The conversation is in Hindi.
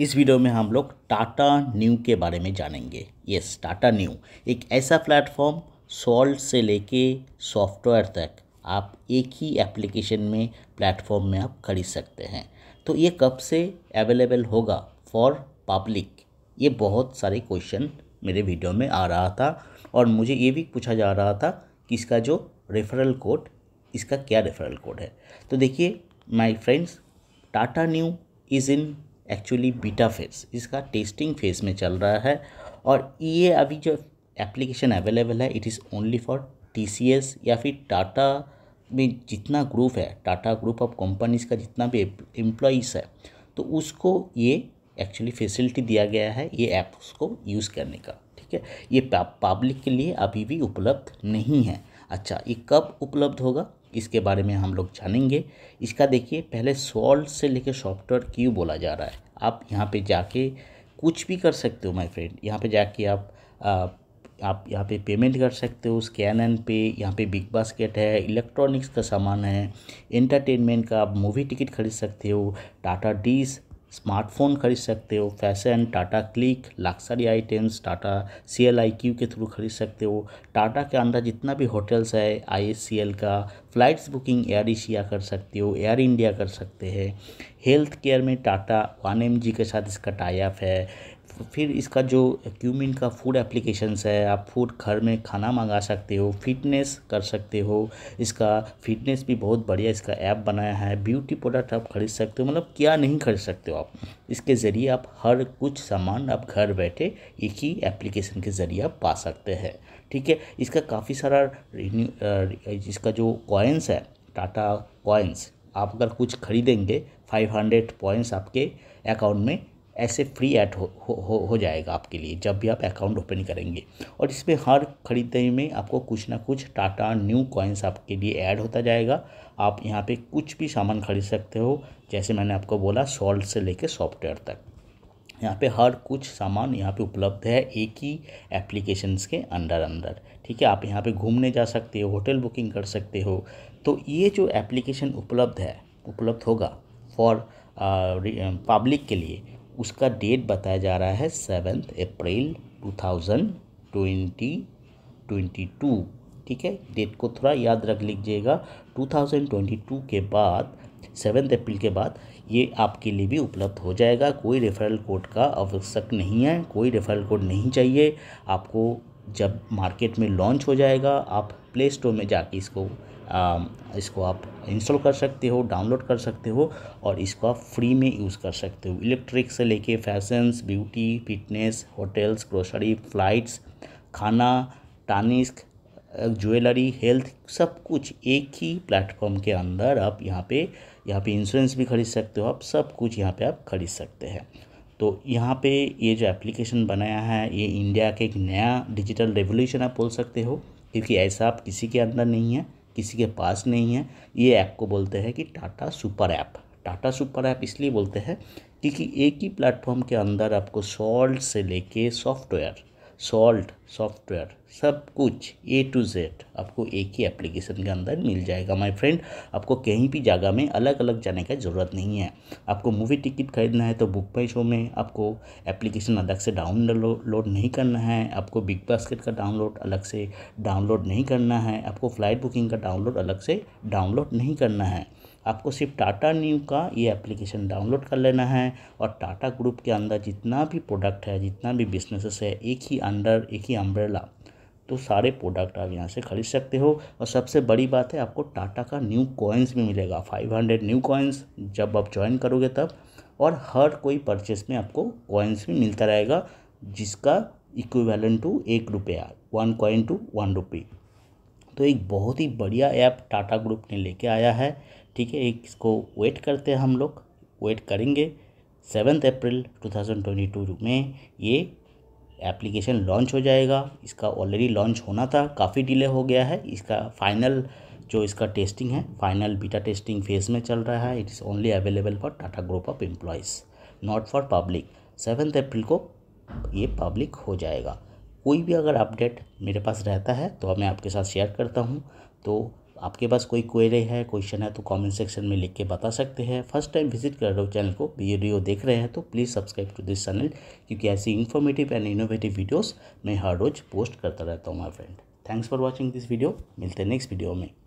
इस वीडियो में हम लोग टाटा न्यू के बारे में जानेंगे यस टाटा न्यू एक ऐसा प्लेटफॉर्म सॉल्ट से लेके सॉफ्टवेयर तक आप एक ही एप्लीकेशन में प्लेटफॉर्म में आप खरीद सकते हैं तो ये कब से अवेलेबल होगा फॉर पब्लिक ये बहुत सारे क्वेश्चन मेरे वीडियो में आ रहा था और मुझे ये भी पूछा जा रहा था कि इसका जो रेफरल कोड इसका क्या रेफरल कोड है तो देखिए my friends Tata Neu is in actually beta phase इसका टेस्टिंग फेज में चल रहा है और ये अभी जो एप्लीकेशन अवेलेबल है it is only for T या फिर टाटा में जितना ग्रुप है टाटा ग्रुप ऑफ कंपनीज का जितना भी एम्प्लॉइज़ है तो उसको ये एक्चुअली फैसिलिटी दिया गया है ये ऐप उसको यूज़ करने का ठीक है ये पब्लिक के लिए अभी भी उपलब्ध नहीं है अच्छा ये कब उपलब्ध होगा इसके बारे में हम लोग जानेंगे इसका देखिए पहले सॉल्ट से लेकर सॉफ्टवेयर क्यों बोला जा रहा है आप यहाँ पे जाके कुछ भी कर सकते हो माय फ्रेंड यहाँ पे जाके आप आ, आप यहाँ पे पेमेंट कर सकते हो स्कैन एंड पे यहाँ पे बिग बास्केट है इलेक्ट्रॉनिक्स का सामान है एंटरटेनमेंट का आप मूवी टिकट खरीद सकते हो टाटा डिश स्मार्टफोन खरीद सकते हो fashion Tata Cliq luxury items Tata C L I Q के थ्रू खरीद सकते हो टाटा के अंदर जितना भी होटल्स है आई एस सी एल का फ़्लाइट्स बुकिंग एयर एशिया कर सकते हो एयर इंडिया कर सकते हैं हेल्थ केयर में टाटा वन एम जी के साथ इसका टाइप है फिर इसका जो क्यूमिन का फूड एप्लीकेशंस है आप फूड घर में खाना मंगा सकते हो फिटनेस कर सकते हो इसका फिटनेस भी बहुत बढ़िया इसका ऐप बनाया है ब्यूटी प्रोडक्ट आप खरीद सकते हो मतलब क्या नहीं खरीद सकते हो आप इसके ज़रिए आप हर कुछ सामान आप घर बैठे एक ही एप्लीकेशन के ज़रिए आप पा सकते हैं ठीक है इसका काफ़ी सारा इसका जो कॉइन्स है टाटा कॉइन्स आप अगर कुछ खरीदेंगे हंड्रेड पॉइंट्स आपके अकाउंट में ऐसे फ्री ऐड हो, हो हो जाएगा आपके लिए जब भी आप अकाउंट ओपन करेंगे और इसमें हर खरीदारी में आपको कुछ ना कुछ टाटा न्यू कॉइन्स आपके लिए ऐड होता जाएगा आप यहाँ पे कुछ भी सामान खरीद सकते हो जैसे मैंने आपको बोला सॉल्ट से लेके सॉफ्टवेयर तक यहाँ पे हर कुछ सामान यहाँ पे उपलब्ध है एक ही एप्लीकेशंस के अंडर अंदर ठीक है आप यहाँ पे घूमने जा सकते हो होटल बुकिंग कर सकते हो तो ये जो एप्लीकेशन उपलब्ध है उपलब्ध होगा फॉर पब्लिक के लिए उसका डेट बताया जा रहा है seventh April two thousand twenty twenty two ठीक है डेट को थोड़ा याद रख लीजिएगा टू थाउजेंड ट्वेंटी टू के बाद सेवेंथ अप्रैल के बाद ये आपके लिए भी उपलब्ध हो जाएगा कोई रेफरल कोड का आवश्यक नहीं है कोई रेफरल कोड नहीं चाहिए आपको जब मार्केट में लॉन्च हो जाएगा आप प्ले स्टोर में जाके इसको Um, इसको आप इंस्टॉल कर सकते हो डाउनलोड कर सकते हो और इसको आप फ्री में यूज़ कर सकते हो इलेक्ट्रिक से लेके fashions beauty fitness hotels grocery flights खाना टानिस्क ज्वेलरी हेल्थ सब कुछ एक ही प्लेटफॉर्म के अंदर आप यहाँ पे यहाँ पे इंश्योरेंस भी खरीद सकते हो आप सब कुछ यहाँ पे आप खरीद सकते हैं तो यहाँ पे ये जो एप्लीकेशन बनाया है ये इंडिया के एक नया डिजिटल रेवोल्यूशन आप बोल सकते हो क्योंकि ऐसा आप किसी के अंदर नहीं है किसी के पास नहीं है ये ऐप को बोलते हैं कि Tata super app Tata super app इसलिए बोलते हैं क्योंकि एक ही प्लेटफॉर्म के अंदर आपको सॉल्ट से लेके सॉफ्टवेयर सॉल्ट सॉफ्टवेयर सब कुछ ए टू जेड आपको एक ही एप्लीकेशन के अंदर मिल जाएगा माय फ्रेंड आपको कहीं भी जगह में अलग अलग जाने का ज़रूरत नहीं है आपको मूवी टिकट खरीदना है तो बुक पाई शो में आपको एप्लीकेशन अलग से डाउनलोड नहीं करना है आपको बिग बास्केट का डाउनलोड अलग से डाउनलोड नहीं करना है आपको फ़्लाइट बुकिंग का डाउनलोड अलग से डाउनलोड नहीं करना है आपको सिर्फ टाटा न्यू का ये एप्लीकेशन डाउनलोड कर लेना है और टाटा ग्रुप के अंदर जितना भी प्रोडक्ट है जितना भी बिजनेसेस है एक ही अंडर एक ही अम्ब्रेला तो सारे प्रोडक्ट आप यहाँ से खरीद सकते हो और सबसे बड़ी बात है आपको टाटा का न्यू कॉइन्स भी मिलेगा 500 न्यू कॉइन्स जब आप ज्वाइन करोगे तब और हर कोई परचेस में आपको कॉइन्स भी मिलता रहेगा जिसका इक्विवेलेंट टू एक रुपया one coin to one rupee तो एक बहुत ही बढ़िया ऐप टाटा ग्रुप ने लेके आया है ठीक है एक इसको वेट करते हैं हम लोग वेट करेंगे सेवन्थ अप्रैल टू में ये एप्लीकेशन लॉन्च हो जाएगा इसका ऑलरेडी लॉन्च होना था काफ़ी डिले हो गया है इसका फाइनल जो इसका टेस्टिंग है फाइनल बीटा टेस्टिंग फेज़ में चल रहा है it is only available for Tata group of employees not for public seventh April को ये पब्लिक हो जाएगा कोई भी अगर अपडेट मेरे पास रहता है तो मैं आपके साथ शेयर करता हूँ तो आपके पास कोई क्वेरी है क्वेश्चन है तो कमेंट सेक्शन में लिख के बता सकते हैं फर्स्ट टाइम विजिट कर रहे हो चैनल को वीडियो देख रहे हैं तो please subscribe to this channel क्योंकि ऐसी इन्फॉर्मेटिव एंड इनोवेटिव वीडियोज़ मैं हर रोज़ पोस्ट करता रहता हूँ my friend thanks for watching this video मिलते हैं नेक्स्ट वीडियो में